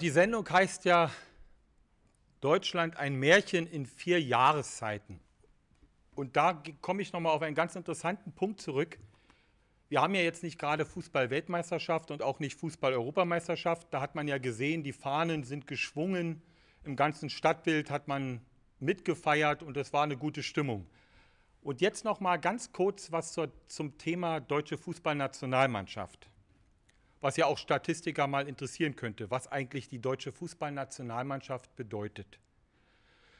Die Sendung heißt ja Deutschland ein Märchen in vier Jahreszeiten. Und da komme ich nochmal auf einen ganz interessanten Punkt zurück. Wir haben ja jetzt nicht gerade Fußball-Weltmeisterschaft und auch nicht Fußball-Europameisterschaft. Da hat man ja gesehen, die Fahnen sind geschwungen. Im ganzen Stadtbild hat man mitgefeiert und es war eine gute Stimmung. Und jetzt nochmal ganz kurz was zur, zum Thema deutsche Fußballnationalmannschaft was ja auch Statistiker mal interessieren könnte, was eigentlich die deutsche Fußballnationalmannschaft bedeutet.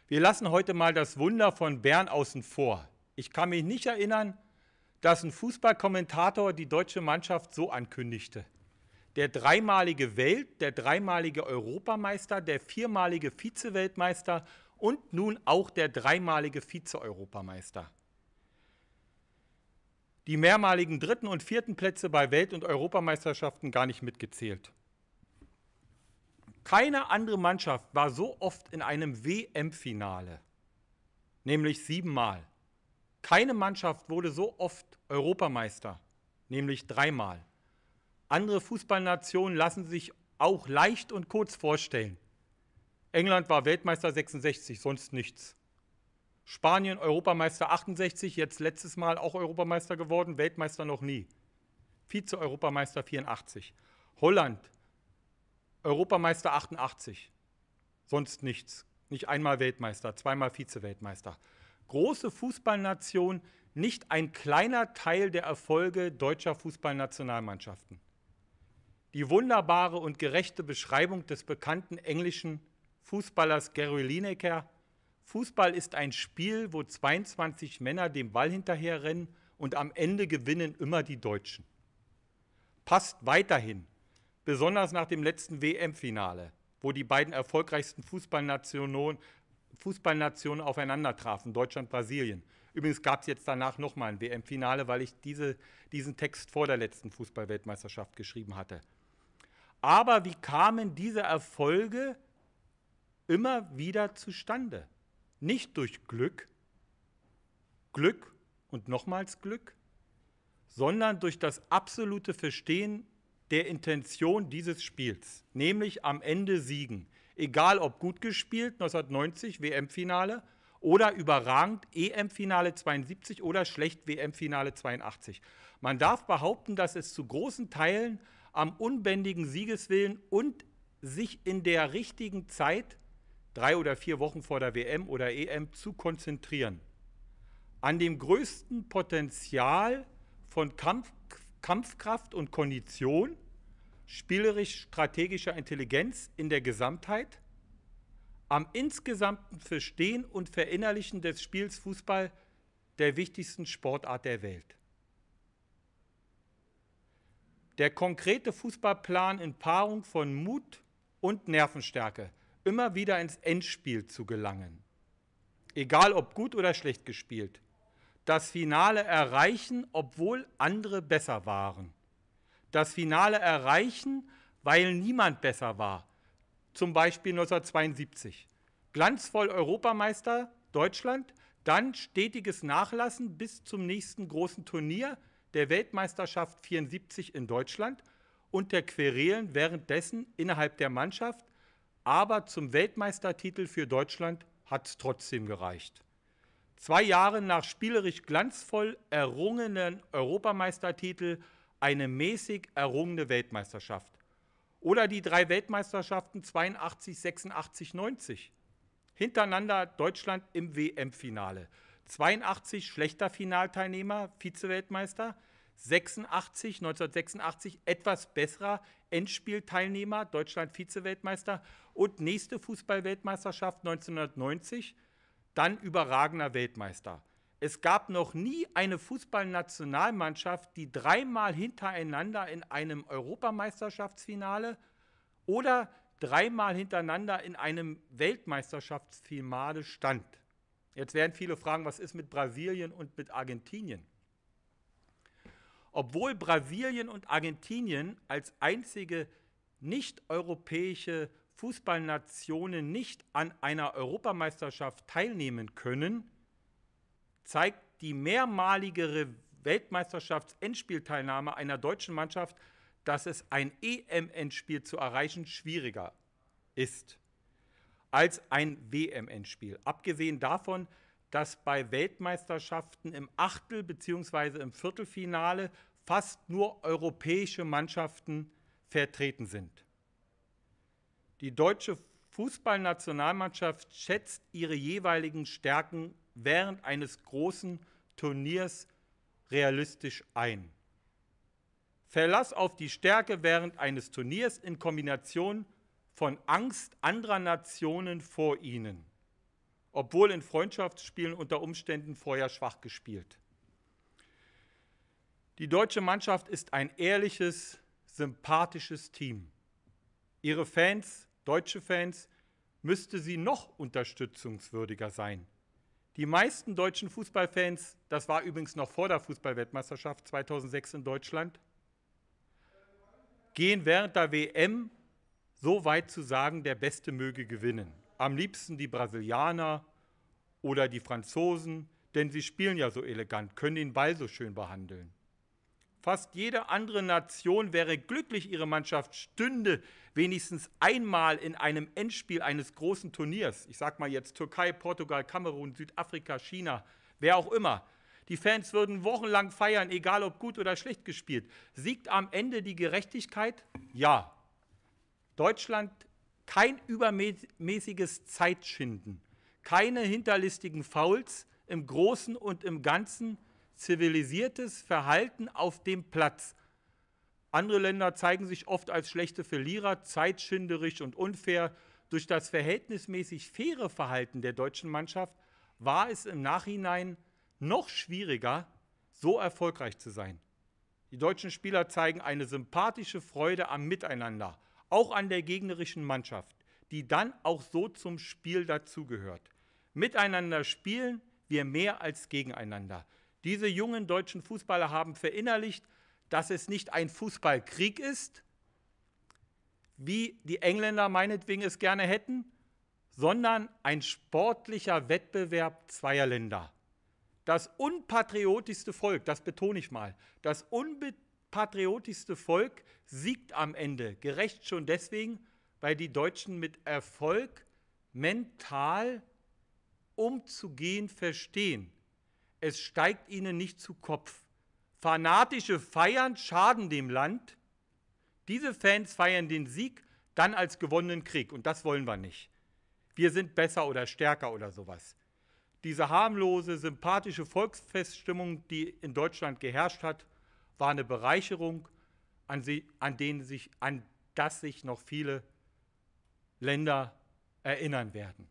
Wir lassen heute mal das Wunder von Bern außen vor. Ich kann mich nicht erinnern, dass ein Fußballkommentator die deutsche Mannschaft so ankündigte. Der dreimalige Welt, der dreimalige Europameister, der viermalige Vize-Weltmeister und nun auch der dreimalige Vize-Europameister die mehrmaligen dritten und vierten Plätze bei Welt- und Europameisterschaften gar nicht mitgezählt. Keine andere Mannschaft war so oft in einem WM-Finale, nämlich siebenmal. Keine Mannschaft wurde so oft Europameister, nämlich dreimal. Andere Fußballnationen lassen sich auch leicht und kurz vorstellen. England war Weltmeister 66, sonst nichts. Spanien Europameister 68, jetzt letztes Mal auch Europameister geworden, Weltmeister noch nie. Vize-Europameister 84. Holland Europameister 88. Sonst nichts. Nicht einmal Weltmeister, zweimal Vize-Weltmeister. Große Fußballnation, nicht ein kleiner Teil der Erfolge deutscher Fußballnationalmannschaften. Die wunderbare und gerechte Beschreibung des bekannten englischen Fußballers Gary Lineker Fußball ist ein Spiel, wo 22 Männer dem Ball hinterherrennen und am Ende gewinnen immer die Deutschen. Passt weiterhin, besonders nach dem letzten WM-Finale, wo die beiden erfolgreichsten Fußballnationen, Fußballnationen trafen, Deutschland, Brasilien. Übrigens gab es jetzt danach nochmal ein WM-Finale, weil ich diese, diesen Text vor der letzten Fußballweltmeisterschaft geschrieben hatte. Aber wie kamen diese Erfolge immer wieder zustande? Nicht durch Glück, Glück und nochmals Glück, sondern durch das absolute Verstehen der Intention dieses Spiels, nämlich am Ende siegen. Egal ob gut gespielt, 1990 WM-Finale, oder überragend EM-Finale 72 oder schlecht WM-Finale 82. Man darf behaupten, dass es zu großen Teilen am unbändigen Siegeswillen und sich in der richtigen Zeit drei oder vier Wochen vor der WM oder EM zu konzentrieren. An dem größten Potenzial von Kampf, Kampfkraft und Kondition, spielerisch-strategischer Intelligenz in der Gesamtheit, am insgesamten Verstehen und Verinnerlichen des Spiels Fußball der wichtigsten Sportart der Welt. Der konkrete Fußballplan in Paarung von Mut und Nervenstärke immer wieder ins Endspiel zu gelangen. Egal ob gut oder schlecht gespielt. Das Finale erreichen, obwohl andere besser waren. Das Finale erreichen, weil niemand besser war. Zum Beispiel 1972. Glanzvoll Europameister Deutschland, dann stetiges Nachlassen bis zum nächsten großen Turnier der Weltmeisterschaft 74 in Deutschland und der Querelen währenddessen innerhalb der Mannschaft aber zum Weltmeistertitel für Deutschland hat es trotzdem gereicht. Zwei Jahre nach spielerisch glanzvoll errungenen Europameistertitel eine mäßig errungene Weltmeisterschaft. Oder die drei Weltmeisterschaften 82, 86, 90. Hintereinander Deutschland im WM-Finale. 82 schlechter Finalteilnehmer, Vize-Weltmeister, 86, 1986 etwas besserer Endspielteilnehmer, Deutschland Vize-Weltmeister und nächste Fußball-Weltmeisterschaft 1990, dann überragender Weltmeister. Es gab noch nie eine Fußballnationalmannschaft, die dreimal hintereinander in einem Europameisterschaftsfinale oder dreimal hintereinander in einem Weltmeisterschaftsfinale stand. Jetzt werden viele fragen, was ist mit Brasilien und mit Argentinien? obwohl Brasilien und Argentinien als einzige nicht-europäische Fußballnationen nicht an einer Europameisterschaft teilnehmen können, zeigt die mehrmaligere endspielteilnahme einer deutschen Mannschaft, dass es ein EM-Endspiel zu erreichen schwieriger ist als ein WM-Endspiel. Abgesehen davon, dass bei Weltmeisterschaften im Achtel- bzw. im Viertelfinale fast nur europäische Mannschaften vertreten sind. Die deutsche Fußballnationalmannschaft schätzt ihre jeweiligen Stärken während eines großen Turniers realistisch ein. Verlass auf die Stärke während eines Turniers in Kombination von Angst anderer Nationen vor ihnen obwohl in Freundschaftsspielen unter Umständen vorher schwach gespielt. Die deutsche Mannschaft ist ein ehrliches, sympathisches Team. Ihre Fans, deutsche Fans, müsste sie noch unterstützungswürdiger sein. Die meisten deutschen Fußballfans, das war übrigens noch vor der Fußballweltmeisterschaft 2006 in Deutschland, gehen während der WM so weit zu sagen, der Beste möge gewinnen am liebsten die Brasilianer oder die Franzosen, denn sie spielen ja so elegant, können den Ball so schön behandeln. Fast jede andere Nation wäre glücklich, ihre Mannschaft stünde wenigstens einmal in einem Endspiel eines großen Turniers. Ich sage mal jetzt Türkei, Portugal, Kamerun, Südafrika, China, wer auch immer. Die Fans würden wochenlang feiern, egal ob gut oder schlecht gespielt. Siegt am Ende die Gerechtigkeit? Ja. Deutschland kein übermäßiges Zeitschinden, keine hinterlistigen Fouls im Großen und im Ganzen, zivilisiertes Verhalten auf dem Platz. Andere Länder zeigen sich oft als schlechte Verlierer, zeitschinderisch und unfair. Durch das verhältnismäßig faire Verhalten der deutschen Mannschaft war es im Nachhinein noch schwieriger, so erfolgreich zu sein. Die deutschen Spieler zeigen eine sympathische Freude am Miteinander, auch an der gegnerischen Mannschaft, die dann auch so zum Spiel dazugehört. Miteinander spielen wir mehr als gegeneinander. Diese jungen deutschen Fußballer haben verinnerlicht, dass es nicht ein Fußballkrieg ist, wie die Engländer meinetwegen es gerne hätten, sondern ein sportlicher Wettbewerb zweier Länder. Das unpatriotischste Volk, das betone ich mal, das unbe patriotischste Volk siegt am Ende. Gerecht schon deswegen, weil die Deutschen mit Erfolg mental umzugehen verstehen. Es steigt ihnen nicht zu Kopf. Fanatische Feiern schaden dem Land. Diese Fans feiern den Sieg dann als gewonnenen Krieg und das wollen wir nicht. Wir sind besser oder stärker oder sowas. Diese harmlose, sympathische Volksfeststimmung, die in Deutschland geherrscht hat, war eine Bereicherung, an, sie, an, denen sich, an das sich noch viele Länder erinnern werden.